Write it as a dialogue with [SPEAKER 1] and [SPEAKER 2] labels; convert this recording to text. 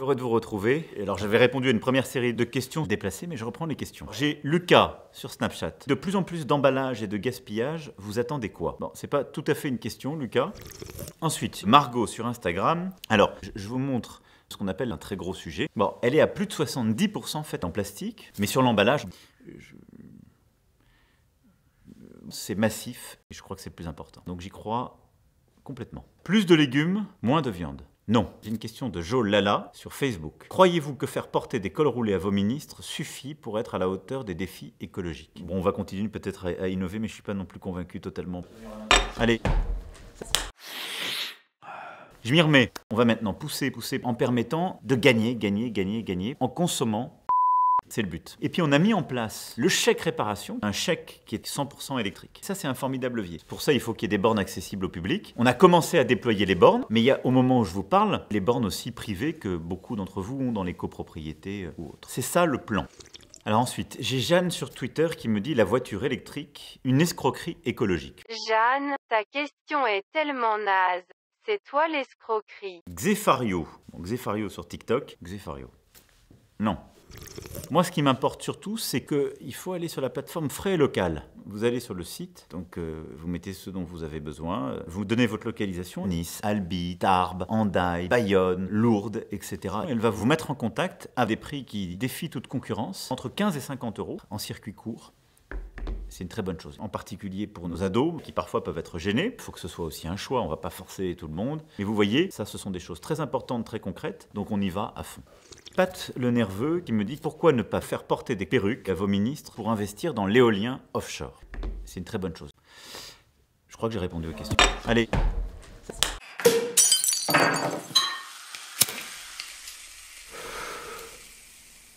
[SPEAKER 1] Heureux de vous retrouver. Alors j'avais répondu à une première série de questions déplacées, mais je reprends les questions. J'ai Lucas sur Snapchat. De plus en plus d'emballage et de gaspillage, vous attendez quoi Bon, c'est pas tout à fait une question, Lucas. Ensuite, Margot sur Instagram. Alors, je vous montre ce qu'on appelle un très gros sujet. Bon, elle est à plus de 70% faite en plastique, mais sur l'emballage, c'est massif et je crois que c'est le plus important. Donc j'y crois complètement. Plus de légumes, moins de viande. Non. J'ai une question de Joe Lala sur Facebook. Croyez-vous que faire porter des cols roulés à vos ministres suffit pour être à la hauteur des défis écologiques Bon, on va continuer peut-être à, innover, mais je suis pas non plus convaincu totalement. Allez. Je m'y remets. On va maintenant pousser, pousser, en permettant de gagner, gagner, gagner, gagner, en consommant c'est le but. Et puis on a mis en place le chèque réparation, un chèque qui est 100% électrique. Ça, c'est un formidable levier. Pour ça, il faut qu'il y ait des bornes accessibles au public. On a commencé à déployer les bornes, mais il y a au moment où je vous parle, les bornes aussi privées que beaucoup d'entre vous ont dans les copropriétés euh, ou autres. C'est ça le plan. Alors ensuite, j'ai Jeanne sur Twitter qui me dit la voiture électrique, une escroquerie écologique.
[SPEAKER 2] Jeanne, ta question est tellement naze. C'est toi l'escroquerie.
[SPEAKER 1] Xefario. Xefario sur TikTok. Xefario. Non, moi, ce qui m'importe surtout, c'est qu'il faut aller sur la plateforme frais local. Vous allez sur le site, donc euh, vous mettez ce dont vous avez besoin, euh, vous donnez votre localisation, Nice, Albi, Tarbes, Andailles, Bayonne, Lourdes, etc. Elle va vous mettre en contact à des prix qui défient toute concurrence, entre 15 et 50 euros en circuit court c'est une très bonne chose. En particulier pour nos ados, qui parfois peuvent être gênés. Il faut que ce soit aussi un choix, on ne va pas forcer tout le monde. Mais vous voyez, ça, ce sont des choses très importantes, très concrètes, donc on y va à fond. Pat le nerveux qui me dit pourquoi ne pas faire porter des perruques à vos ministres pour investir dans l'éolien offshore. C'est une très bonne chose. Je crois que j'ai répondu aux questions. Allez.